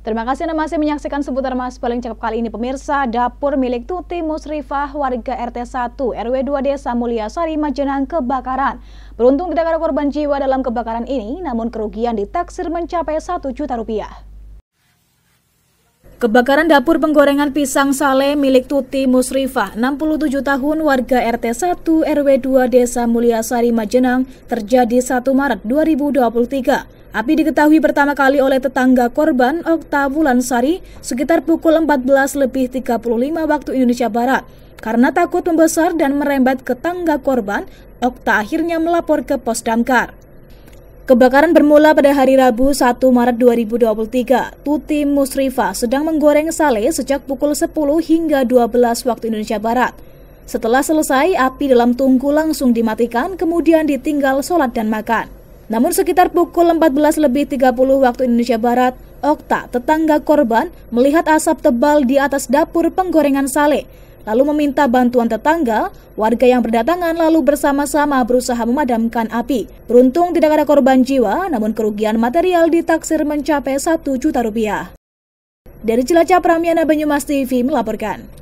Terima kasih Anda masih menyaksikan seputar Mas Paling Cakep kali ini pemirsa. Dapur milik Tuti Musrifah warga RT 1 RW 2 Desa Mulyasari Majenang kebakaran. Beruntung tidak ada korban jiwa dalam kebakaran ini, namun kerugian ditaksir mencapai 1 juta rupiah. Kebakaran dapur penggorengan pisang sale milik Tuti Musrifah, 67 tahun warga RT 1 RW 2 Desa Mulyasari Majenang terjadi 1 Maret 2023. Api diketahui pertama kali oleh tetangga korban Okta Wulansari sekitar pukul 14 lebih 35 waktu Indonesia Barat. Karena takut membesar dan merembet ke tangga korban, Okta akhirnya melapor ke pos damkar. Kebakaran bermula pada hari Rabu 1 Maret 2023. Tuti Musrifa sedang menggoreng sale sejak pukul 10 hingga 12 waktu Indonesia Barat. Setelah selesai, api dalam tungku langsung dimatikan, kemudian ditinggal sholat dan makan. Namun sekitar pukul 14 lebih 30 waktu Indonesia Barat, Okta, tetangga korban, melihat asap tebal di atas dapur penggorengan sale lalu meminta bantuan tetangga, warga yang berdatangan lalu bersama-sama berusaha memadamkan api. Beruntung tidak ada korban jiwa, namun kerugian material ditaksir mencapai 1 juta rupiah. Dari Cilacap, Ramiana Banyumas TV melaporkan.